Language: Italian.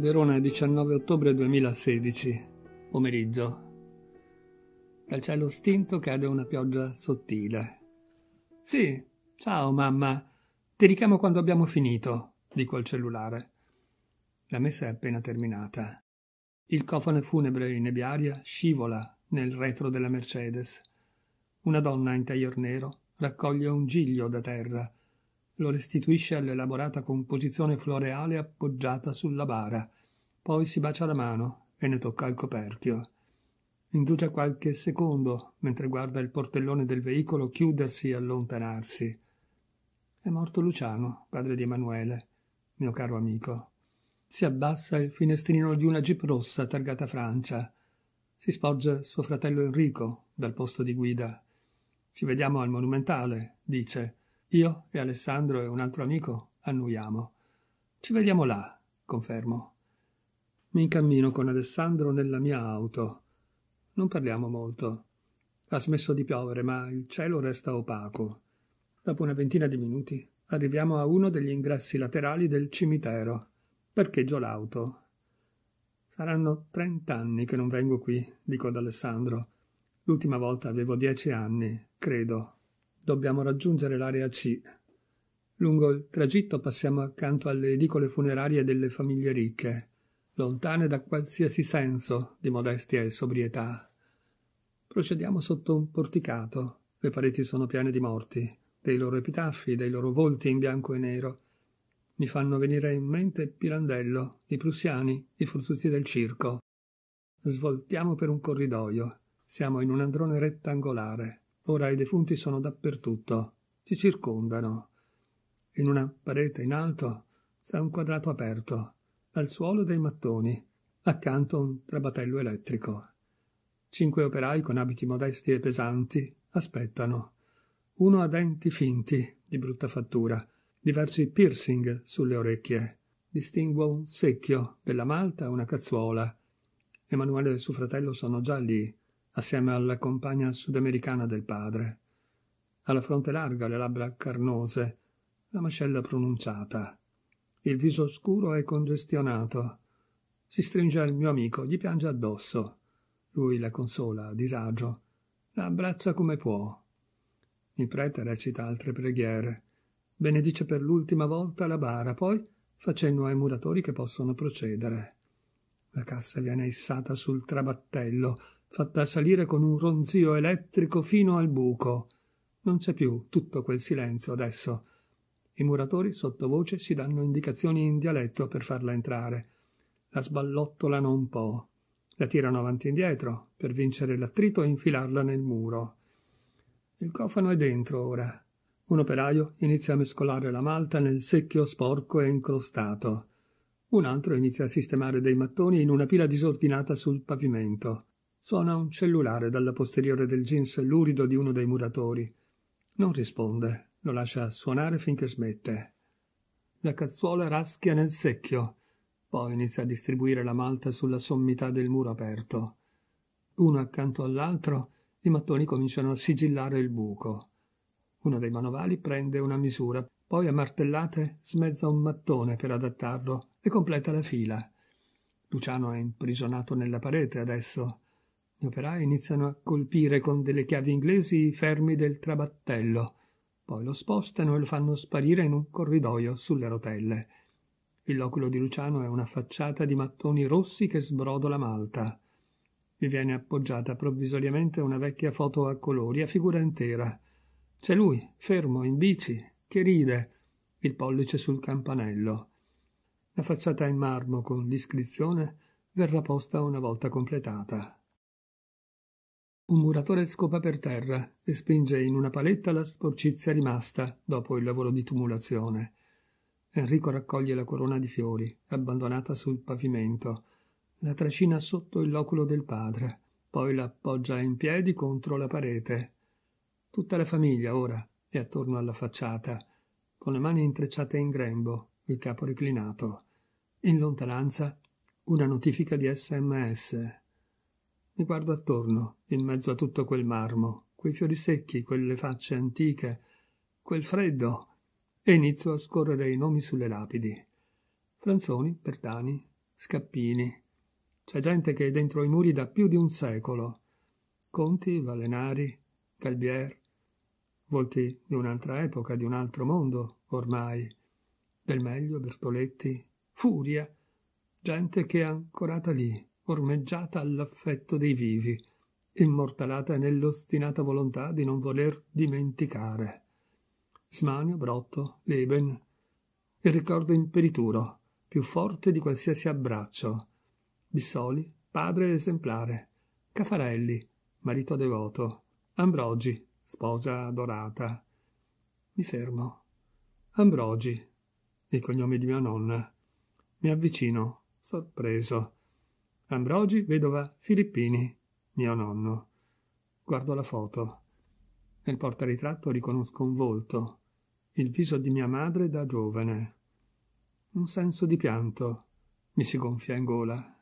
Verona 19 ottobre 2016, pomeriggio. Dal cielo stinto cade una pioggia sottile. Sì, ciao mamma, ti richiamo quando abbiamo finito, dico al cellulare. La messa è appena terminata. Il cofano funebre in nebiaria scivola nel retro della Mercedes. Una donna in tailleur nero raccoglie un giglio da terra lo restituisce all'elaborata composizione floreale appoggiata sulla bara. Poi si bacia la mano e ne tocca il coperchio. Indugia qualche secondo mentre guarda il portellone del veicolo chiudersi e allontanarsi. È morto Luciano, padre di Emanuele, mio caro amico. Si abbassa il finestrino di una jeep rossa targata Francia. Si sporge suo fratello Enrico dal posto di guida. Ci vediamo al Monumentale, dice, io e Alessandro e un altro amico annuiamo. Ci vediamo là, confermo. Mi incammino con Alessandro nella mia auto. Non parliamo molto. Ha smesso di piovere, ma il cielo resta opaco. Dopo una ventina di minuti arriviamo a uno degli ingressi laterali del cimitero. Parcheggio l'auto. Saranno trent'anni che non vengo qui, dico ad Alessandro. L'ultima volta avevo dieci anni, credo, Dobbiamo raggiungere l'area C. Lungo il tragitto passiamo accanto alle edicole funerarie delle famiglie ricche, lontane da qualsiasi senso di modestia e sobrietà. Procediamo sotto un porticato. Le pareti sono piene di morti, dei loro epitaffi, dei loro volti in bianco e nero. Mi fanno venire in mente Pirandello, i prussiani, i fursuti del circo. Svoltiamo per un corridoio. Siamo in un androne rettangolare. Ora i defunti sono dappertutto, ci circondano. In una parete in alto c'è un quadrato aperto, al suolo dei mattoni, accanto un trabatello elettrico. Cinque operai con abiti modesti e pesanti aspettano. Uno ha denti finti, di brutta fattura, diversi piercing sulle orecchie. Distinguo un secchio, della malta e una cazzuola. Emanuele e suo fratello sono già lì, assieme alla compagna sudamericana del padre. Ha la fronte larga, le labbra carnose, la mascella pronunciata. Il viso scuro e congestionato. Si stringe al mio amico, gli piange addosso. Lui la consola, a disagio. La abbraccia come può. Il prete recita altre preghiere. Benedice per l'ultima volta la bara, poi fa cenno ai muratori che possono procedere. La cassa viene issata sul trabattello, fatta salire con un ronzio elettrico fino al buco. Non c'è più tutto quel silenzio adesso. I muratori sottovoce si danno indicazioni in dialetto per farla entrare. La sballottolano un po', la tirano avanti e indietro per vincere l'attrito e infilarla nel muro. Il cofano è dentro ora. Un operaio inizia a mescolare la malta nel secchio sporco e incrostato. Un altro inizia a sistemare dei mattoni in una pila disordinata sul pavimento. Suona un cellulare dalla posteriore del jeans lurido di uno dei muratori. Non risponde, lo lascia suonare finché smette. La cazzuola raschia nel secchio, poi inizia a distribuire la malta sulla sommità del muro aperto. Uno accanto all'altro, i mattoni cominciano a sigillare il buco. Uno dei manovali prende una misura, poi a martellate smezza un mattone per adattarlo e completa la fila. Luciano è imprigionato nella parete adesso gli operai iniziano a colpire con delle chiavi inglesi i fermi del trabattello, poi lo spostano e lo fanno sparire in un corridoio sulle rotelle. Il loculo di Luciano è una facciata di mattoni rossi che sbrodola Malta. Vi viene appoggiata provvisoriamente una vecchia foto a colori a figura intera. C'è lui, fermo, in bici, che ride, il pollice sul campanello. La facciata in marmo con l'iscrizione verrà posta una volta completata. Un muratore scopa per terra e spinge in una paletta la sporcizia rimasta dopo il lavoro di tumulazione. Enrico raccoglie la corona di fiori, abbandonata sul pavimento, la trascina sotto il loculo del padre, poi la appoggia in piedi contro la parete. Tutta la famiglia ora è attorno alla facciata, con le mani intrecciate in grembo, il capo reclinato. In lontananza una notifica di sms. Mi guardo attorno, in mezzo a tutto quel marmo, quei fiori secchi, quelle facce antiche, quel freddo, e inizio a scorrere i nomi sulle lapidi. Franzoni, Bertani, Scappini. C'è gente che è dentro i muri da più di un secolo. Conti, Valenari, Galbier, volti di un'altra epoca, di un altro mondo, ormai. Del meglio, Bertoletti, Furia, gente che è ancorata lì, ormeggiata all'affetto dei vivi, immortalata nell'ostinata volontà di non voler dimenticare. Smanio, Brotto, Leben. Il ricordo imperituro, più forte di qualsiasi abbraccio. Bissoli, padre esemplare. Cafarelli, marito devoto. Ambrogi, sposa adorata. Mi fermo. Ambrogi, il cognome di mia nonna. Mi avvicino, sorpreso Ambrogi, vedova Filippini, mio nonno. Guardo la foto. Nel portaritratto riconosco un volto, il viso di mia madre da giovane. Un senso di pianto mi si gonfia in gola